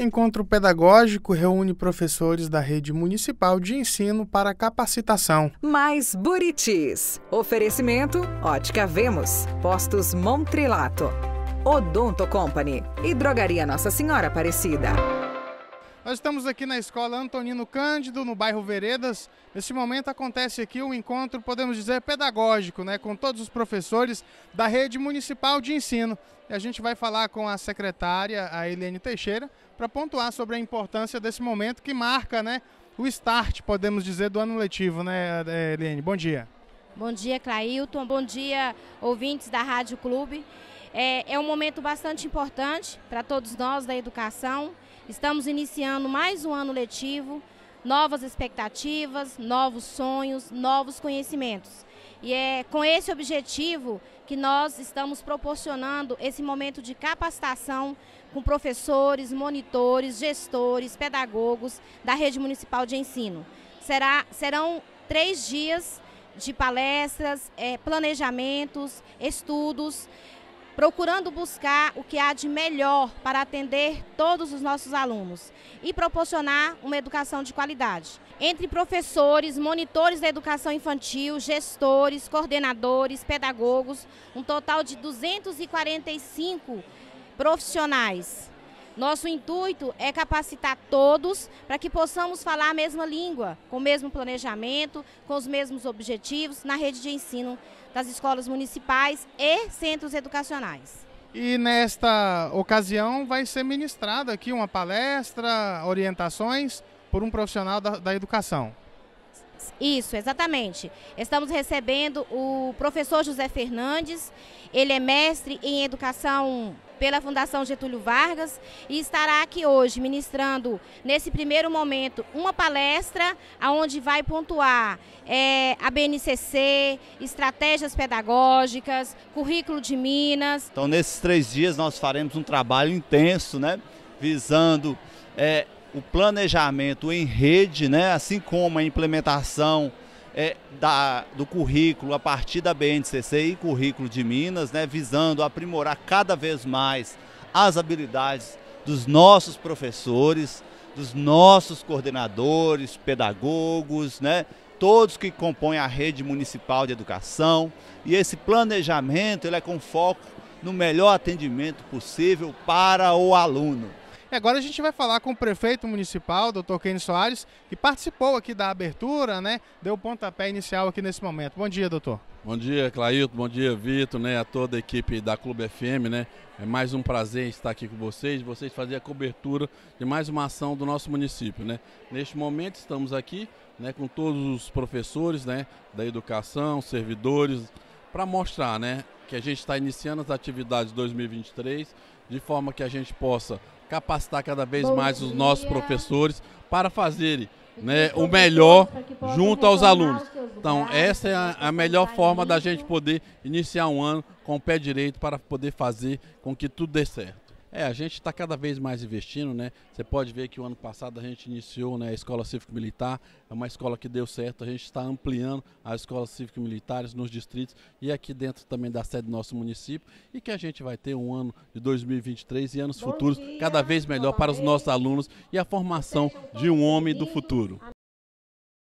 Encontro pedagógico reúne professores da rede municipal de ensino para capacitação. Mais Buritis. Oferecimento Ótica Vemos, Postos Montrilato, Odonto Company e Drogaria Nossa Senhora Aparecida. Nós estamos aqui na escola Antonino Cândido, no bairro Veredas. Neste momento acontece aqui um encontro, podemos dizer, pedagógico, né, com todos os professores da rede municipal de ensino. E a gente vai falar com a secretária, a Eliane Teixeira, para pontuar sobre a importância desse momento que marca, né, o start, podemos dizer, do ano letivo, né, Eliane? Bom dia. Bom dia, Clailton. Bom dia, ouvintes da Rádio Clube. É, é um momento bastante importante para todos nós da educação. Estamos iniciando mais um ano letivo, novas expectativas, novos sonhos, novos conhecimentos. E é com esse objetivo que nós estamos proporcionando esse momento de capacitação com professores, monitores, gestores, pedagogos da rede municipal de ensino. Será, serão três dias de palestras, é, planejamentos, estudos procurando buscar o que há de melhor para atender todos os nossos alunos e proporcionar uma educação de qualidade. Entre professores, monitores da educação infantil, gestores, coordenadores, pedagogos, um total de 245 profissionais nosso intuito é capacitar todos para que possamos falar a mesma língua, com o mesmo planejamento, com os mesmos objetivos na rede de ensino das escolas municipais e centros educacionais. E nesta ocasião vai ser ministrada aqui uma palestra, orientações por um profissional da, da educação. Isso, exatamente. Estamos recebendo o professor José Fernandes, ele é mestre em educação pela Fundação Getúlio Vargas e estará aqui hoje ministrando, nesse primeiro momento, uma palestra onde vai pontuar é, a BNCC, estratégias pedagógicas, currículo de Minas. Então, nesses três dias, nós faremos um trabalho intenso, né? visando é, o planejamento em rede, né? assim como a implementação é, da, do currículo a partir da BNCC e currículo de Minas, né, visando aprimorar cada vez mais as habilidades dos nossos professores, dos nossos coordenadores, pedagogos, né, todos que compõem a rede municipal de educação. E esse planejamento ele é com foco no melhor atendimento possível para o aluno. E agora a gente vai falar com o prefeito municipal, doutor Kenny Soares, que participou aqui da abertura, né? Deu o pontapé inicial aqui nesse momento. Bom dia, doutor. Bom dia, Clailto. Bom dia, Vitor, né? A toda a equipe da Clube FM, né? É mais um prazer estar aqui com vocês, vocês fazer a cobertura de mais uma ação do nosso município, né? Neste momento estamos aqui, né, com todos os professores, né, da educação, servidores, para mostrar, né, que a gente está iniciando as atividades 2023 de forma que a gente possa capacitar cada vez Bom mais dia. os nossos professores para fazerem né, o melhor junto aos alunos. Então, essa é a, a melhor forma né? da gente poder iniciar um ano com o pé direito para poder fazer com que tudo dê certo. É, a gente está cada vez mais investindo, né? Você pode ver que o ano passado a gente iniciou né, a Escola Cívico Militar, é uma escola que deu certo, a gente está ampliando as escolas cívico-militares nos distritos e aqui dentro também da sede do nosso município e que a gente vai ter um ano de 2023 e anos bom futuros dia, cada vez melhor para os nossos alunos e a formação de um homem do futuro.